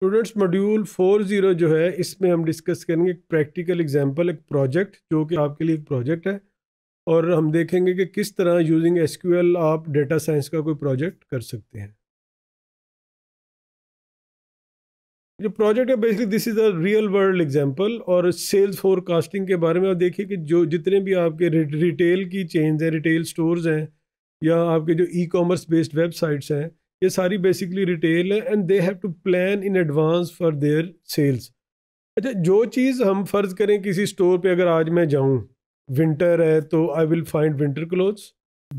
Students module zero जो है इसमें हम डिस्कस करेंगे एक प्रैक्टिकल एग्जांपल एक प्रोजेक्ट जो कि आपके लिए एक प्रोजेक्ट है और हम देखेंगे कि किस तरह यूजिंग एसक्यूएल आप डेटा साइंस का कोई प्रोजेक्ट कर सकते हैं जो प्रोजेक्ट है basically this is a real world example और सेल्स फोरकास्टिंग के बारे में आप देखिए कि जो जितने भी आपके रिटेल की चेंज हैं रिटेल स्टोर हैं या आपके जो ई कॉमर्स बेस्ड वेबसाइट्स हैं ये सारी बेसिकली रिटेल है and they have to plan in advance for their sales अच्छा जो चीज़ हम फ़र्ज़ करें किसी स्टोर पे अगर आज मैं जाऊँ विंटर है तो I will find winter clothes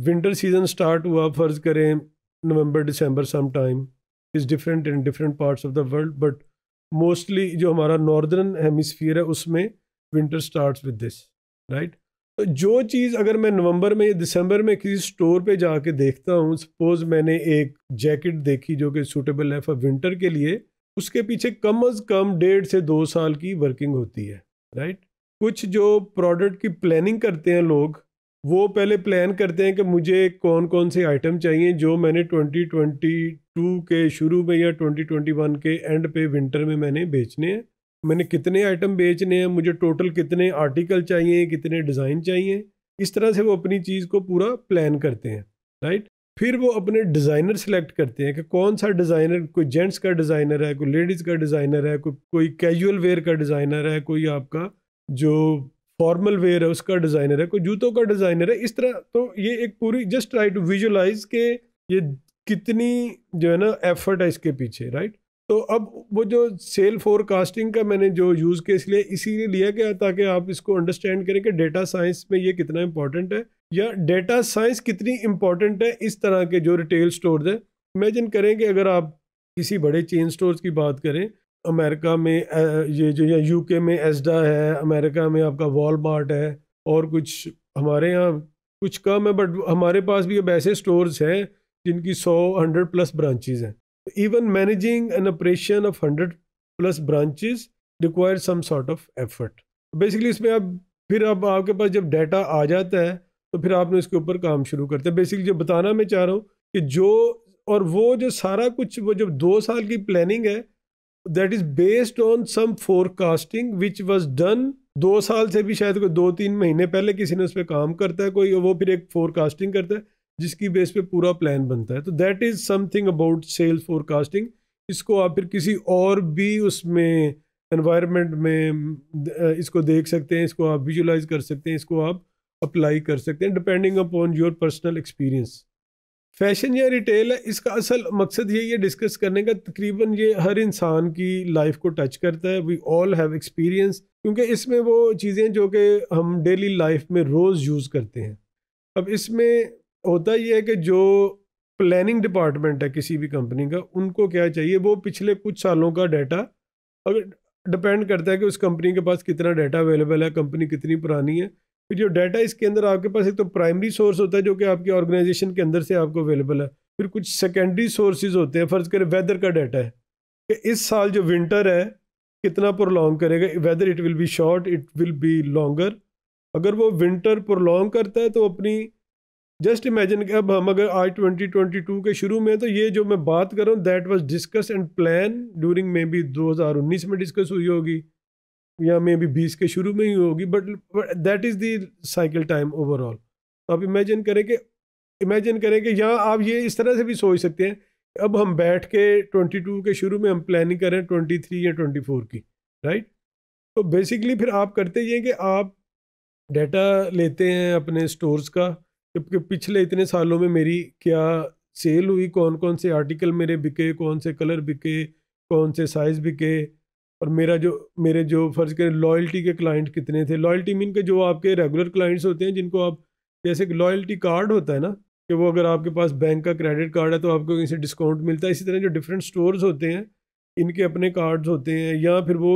winter season start हुआ फ़र्ज़ करें नवंबर दिसंबर some time is different in different parts of the world but mostly जो हमारा नॉर्दर्न हेमिसफियर है उसमें winter start with this right जो चीज़ अगर मैं नवंबर में या दिसंबर में किसी स्टोर पे जाके देखता हूँ सपोज मैंने एक जैकेट देखी जो कि सूटेबल है फॉर विंटर के लिए उसके पीछे कम अज़ कम डेढ़ से दो साल की वर्किंग होती है राइट कुछ जो प्रोडक्ट की प्लानिंग करते हैं लोग वो पहले प्लान करते हैं कि मुझे कौन कौन से आइटम चाहिए जो मैंने 2022 के शुरू में या 2021 के एंड पे विंटर में मैंने बेचने हैं मैंने कितने आइटम बेचने हैं मुझे टोटल कितने आर्टिकल चाहिए कितने डिज़ाइन चाहिए इस तरह से वो अपनी चीज़ को पूरा प्लान करते हैं राइट फिर वो अपने डिज़ाइनर सेलेक्ट करते हैं कि कौन सा डिज़ाइनर कोई जेंट्स का डिज़ाइनर है कोई लेडीज़ का डिज़ाइनर है कोई कोई कैजुअल वेयर का डिज़ाइनर है कोई आपका जो फॉर्मल वेयर है उसका डिज़ाइनर है कोई जूतों का डिज़ाइनर है इस तरह तो ये एक पूरी जस्ट ट्राई टू विजुलाइज के ये कितनी जो है ना एफर्ट है इसके पीछे राइट तो अब वो जो सेल फोरकास्टिंग का मैंने जो यूज़ के इसलिए इसीलिए लिया गया ताकि आप इसको अंडरस्टैंड करें कि डेटा साइंस में ये कितना इंपॉर्टेंट है या डेटा साइंस कितनी इंपॉर्टेंट है इस तरह के जो रिटेल स्टोर हैं इमेजिन करें कि अगर आप किसी बड़े चेन स्टोर्स की बात करें अमेरिका में ये जो या यूके में एसडा है अमेरिका में आपका वॉलमार्ट है और कुछ हमारे यहाँ कुछ कम है बट हमारे पास भी अब ऐसे स्टोर्स हैं जिनकी सौ हंड्रेड प्लस ब्रांचेज हैं Even managing an operation of 100 plus branches requires some sort of effort. Basically isme अब फिर अब आपके पास जब data आ जाता है तो फिर आपने इसके ऊपर काम शुरू करते हैं बेसिकली jo बताना मैं चाह रहा हूँ कि जो और वो जो सारा कुछ वो जब दो साल की प्लानिंग है that is based on some forecasting which was done दो साल से भी शायद कोई दो तीन महीने पहले किसी ने उस पर काम करता है कोई वो फिर एक फोरकास्टिंग करता है जिसकी बेस पे पूरा प्लान बनता है तो that is something about sales forecasting इसको आप फिर किसी और भी उसमें एनवायरनमेंट में इसको देख सकते हैं इसको आप विजुलाइज कर सकते हैं इसको आप अप्लाई कर सकते हैं depending upon your personal experience fashion या रिटेल है इसका असल मकसद यही है डिस्कस करने का तकरीबन ये हर इंसान की लाइफ को टच करता है वी ऑल हैव एक्सपीरियंस क्योंकि इसमें वो चीज़ें जो कि हम डेली लाइफ में रोज़ यूज़ करते हैं अब इसमें होता ये है कि जो प्लानिंग डिपार्टमेंट है किसी भी कंपनी का उनको क्या चाहिए वो पिछले कुछ सालों का डाटा अगर डिपेंड करता है कि उस कंपनी के पास कितना डाटा अवेलेबल है कंपनी कितनी पुरानी है फिर जो डाटा इसके अंदर आपके पास एक तो प्राइमरी सोर्स होता है जो कि आपकी ऑर्गेनाइजेशन के अंदर से आपको अवेलेबल है फिर कुछ सेकेंडरी सोर्सेज होते हैं फ़र्ज़ करें वेदर का डाटा है कि इस साल जो विंटर है कितना प्रोलॉन्ग करेगा whether it will be short it will be longer अगर वो विंटर प्रोलॉन्ग करता है तो अपनी जस्ट इमेजिन कि अब हम अगर आज 2022 के शुरू में तो ये जो मैं बात कर रहा हूँ that was discuss and plan during maybe 2019 में डिस्कस हुई होगी या मे बी बीस के शुरू में ही होगी but that is the cycle time overall तो आप इमेजिन करें कि इमेजिन करें कि यहाँ आप ये इस तरह से भी सोच सकते हैं अब हम बैठ के 22 के शुरू में हम प्लानिंग करें 23 या 24 की राइट तो बेसिकली फिर आप करते ये कि आप डेटा लेते हैं अपने स्टोर्स का कि पिछले इतने सालों में मेरी क्या सेल हुई कौन कौन से आर्टिकल मेरे बिके कौन से कलर बिके कौन से साइज़ बिके और मेरा जो मेरे जो फ़र्ज़ करें लॉयल्टी के क्लाइंट कितने थे लॉयल्टी मीन के जो आपके रेगुलर क्लाइंट्स होते हैं जिनको आप जैसे कि लॉयल्टी कार्ड होता है ना कि वो अगर आपके पास बैंक का क्रेडिट कार्ड है तो आपको कहीं से डिस्काउंट मिलता है इसी तरह जो डिफरेंट स्टोर्स होते हैं इनके अपने कार्ड्स होते हैं या फिर वो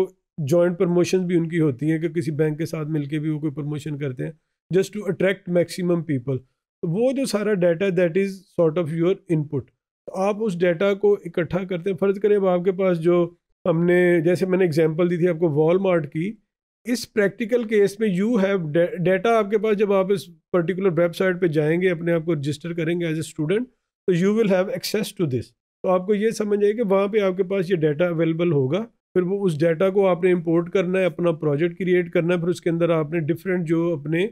जॉइंट प्रमोशन भी उनकी होती हैं कि किसी बैंक के साथ मिलकर भी वो कोई प्रमोशन करते हैं just to attract maximum people वो जो सारा data that is sort of your input तो आप उस डाटा को इकट्ठा करते हैं फ़र्ज़ करें अब आपके पास जो हमने जैसे मैंने एग्जांपल दी थी आपको वॉलमार्ट की इस प्रैक्टिकल केस में यू हैव डाटा आपके पास जब आप इस पर्टिकुलर वेबसाइट पे जाएंगे अपने आप को रजिस्टर करेंगे एज ए स्टूडेंट तो you will have access to this तो आपको ये समझ आए कि वहाँ पे आपके पास ये डाटा अवेलेबल होगा फिर वो उस डाटा को आपने इम्पोर्ट करना है अपना प्रोजेक्ट क्रिएट करना है फिर उसके अंदर आपने डिफरेंट जो अपने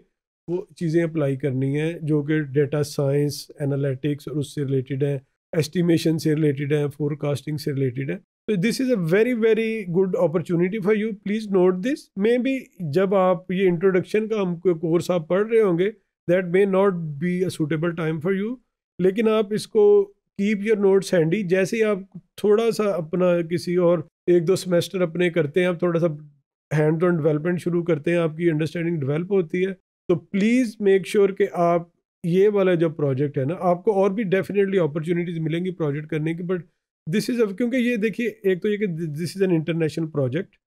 वो चीज़ें अप्लाई करनी है जो कि डेटा साइंस एनालिटिक्स और उससे रिलेटेड है एस्टिमेशन से रिलेटेड हैं फोरकास्टिंग से रिलेटेड है तो this is a very very good opportunity for you please note this maybe जब आप ये इंट्रोडक्शन का हम कोर्स आप पढ़ रहे होंगे that may not be a suitable time for you लेकिन आप इसको कीप योर नोट्स हैंडी जैसे ही आप थोड़ा सा अपना किसी और एक दो सेमेस्टर अपने करते हैं आप थोड़ा सा हैंड ऑन डेवलपमेंट शुरू करते हैं आपकी अंडरस्टैंडिंग डेवलप होती है तो प्लीज़ मेक श्योर कि आप ये वाला जो प्रोजेक्ट है ना आपको और भी डेफिनेटली अपॉर्चुनिटीज़ मिलेंगी प्रोजेक्ट करने की बट दिस इज़ क्योंकि ये देखिए एक तो ये कि this is an international project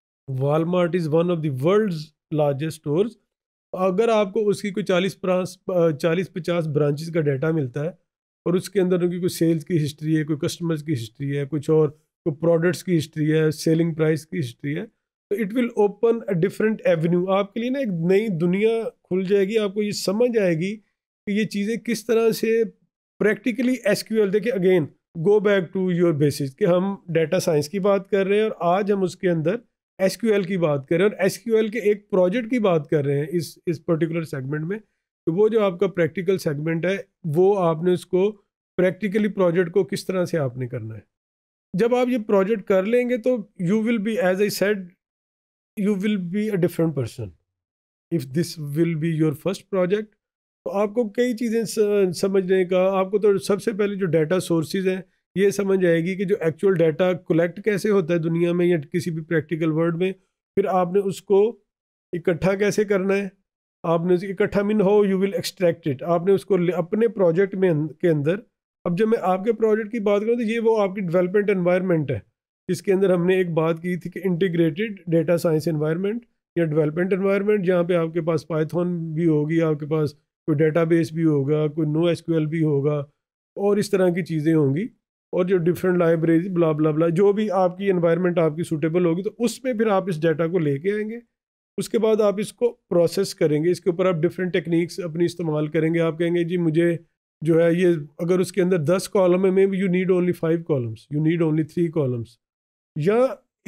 Walmart is one of the world's largest stores अगर आपको उसकी कोई चालीस प्रांस चालीस पचास ब्रांचेस का डाटा मिलता है और उसके अंदर उनकी कोई सेल्स की हिस्ट्री है कोई कस्टमर्स की हिस्ट्री है कुछ और कोई प्रोडक्ट्स की हिस्ट्री है सेलिंग प्राइस की हिस्ट्री है तो it will open a different avenue आपके लिए ना एक नई दुनिया खुल जाएगी आपको ये समझ आएगी कि ये चीज़ें किस तरह से प्रैक्टिकली एस क्यू देखिए again go back to your basis कि हम डाटा साइंस की बात कर रहे हैं और आज हम उसके अंदर एस क्यू की बात कर रहे हैं और एस क्यू के एक प्रोजेक्ट की बात कर रहे हैं इस इस पर्टिकुलर सेगमेंट में तो वो जो आपका प्रैक्टिकल सेगमेंट है वो आपने उसको प्रैक्टिकली प्रोजेक्ट को किस तरह से आपने करना है जब आप ये प्रोजेक्ट कर लेंगे तो you will be as I said you will be a different person if this will be your first project तो आपको कई चीज़ें समझने का आपको तो सबसे पहले जो डाटा सोर्सेज हैं ये समझ आएगी कि जो एक्चुअल डाटा कलेक्ट कैसे होता है दुनिया में या किसी भी प्रैक्टिकल वर्ल्ड में फिर आपने उसको इकट्ठा कैसे करना है आपने इकट्ठा मीन हो यू विल एक्सट्रैक्ट इट आपने उसको अपने प्रोजेक्ट में अं, के अंदर अब जब मैं आपके प्रोजेक्ट की बात करूँ तो ये वो आपकी डेवलपमेंट एनवायरनमेंट है इसके अंदर हमने एक बात की थी कि इंटीग्रेटेड डेटा साइंस इन्वायरमेंट या डेवलपमेंट इन्वायरमेंट जहाँ पे आपके पास पाइथन भी होगी आपके पास कोई डेटाबेस भी होगा कोई नो एस भी होगा और इस तरह की चीज़ें होंगी और जो डिफरेंट लाइब्रेरी ब्ला ब्ला ब्ला जो भी आपकी इन्वायरमेंट आपकी सूटेबल होगी तो उसमें फिर आप इस डाटा को लेके आएंगे उसके बाद आप इसको प्रोसेस करेंगे इसके ऊपर आप डिफरेंट टेक्निक्स अपनी इस्तेमाल करेंगे आप कहेंगे जी मुझे जो है ये अगर उसके अंदर दस कॉलम है maybe you need only five columns you need only three columns या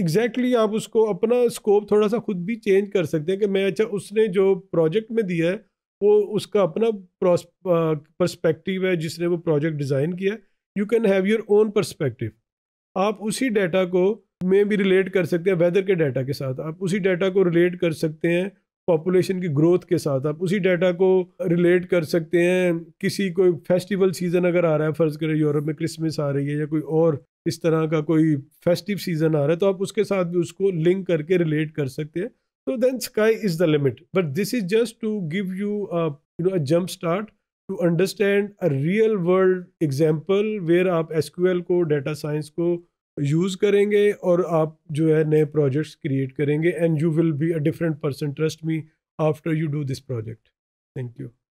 एग्जैक्टली exactly आप उसको अपना स्कोप थोड़ा सा खुद भी चेंज कर सकते हैं कि मैं अच्छा उसने जो प्रोजेक्ट में दिया है वो उसका अपना परस्पेक्टिव है जिसने वो प्रोजेक्ट डिज़ाइन किया you can have your own perspective आप उसी डाटा को में भी रिलेट कर सकते हैं वेदर के डाटा के साथ आप उसी डाटा को रिलेट कर सकते हैं पॉपुलेशन की ग्रोथ के साथ आप उसी डाटा को रिलेट कर सकते हैं किसी कोई फेस्टिवल सीज़न अगर आ रहा है फ़र्ज़ करें यूरोप में क्रिसमस आ रही है या कोई और इस तरह का कोई फेस्टिव सीजन आ रहा है तो आप उसके साथ भी उसको लिंक करके रिलेट कर सकते हैं तो then sky is the limit but this is just to give you you know a jump start to understand a real world example where आप एस को डाटा साइंस को यूज़ करेंगे और आप जो है नए प्रोजेक्ट्स क्रिएट करेंगे and you will be a different person trust me after you do this project thank you